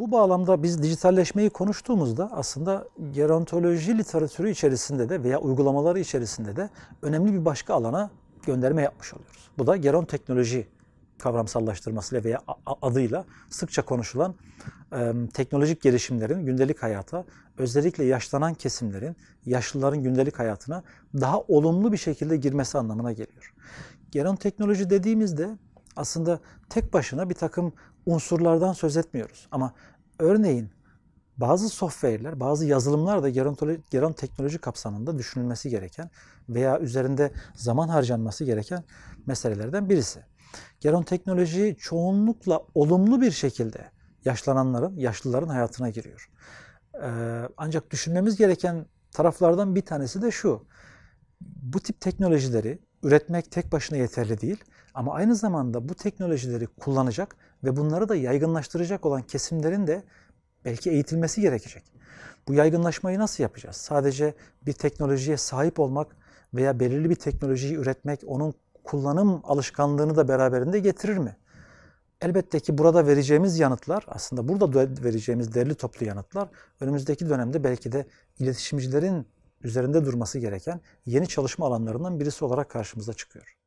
Bu bağlamda biz dijitalleşmeyi konuştuğumuzda aslında gerontoloji literatürü içerisinde de veya uygulamaları içerisinde de önemli bir başka alana gönderme yapmış oluyoruz. Bu da gerontoloji teknoloji kavramsallaştırmasıyla veya adıyla sıkça konuşulan e, teknolojik gelişimlerin gündelik hayata, özellikle yaşlanan kesimlerin, yaşlıların gündelik hayatına daha olumlu bir şekilde girmesi anlamına geliyor. Geron teknoloji dediğimizde aslında tek başına bir takım unsurlardan söz etmiyoruz. Ama örneğin bazı software'ler, bazı yazılımlar da geron teknoloji kapsamında düşünülmesi gereken veya üzerinde zaman harcanması gereken meselelerden birisi. Geron teknoloji çoğunlukla olumlu bir şekilde yaşlananların, yaşlıların hayatına giriyor. Ee, ancak düşünmemiz gereken taraflardan bir tanesi de şu. Bu tip teknolojileri üretmek tek başına yeterli değil. Ama aynı zamanda bu teknolojileri kullanacak ve bunları da yaygınlaştıracak olan kesimlerin de belki eğitilmesi gerekecek. Bu yaygınlaşmayı nasıl yapacağız? Sadece bir teknolojiye sahip olmak veya belirli bir teknolojiyi üretmek onun kullanım alışkanlığını da beraberinde getirir mi? Elbette ki burada vereceğimiz yanıtlar, aslında burada vereceğimiz derli toplu yanıtlar önümüzdeki dönemde belki de iletişimcilerin üzerinde durması gereken yeni çalışma alanlarından birisi olarak karşımıza çıkıyor.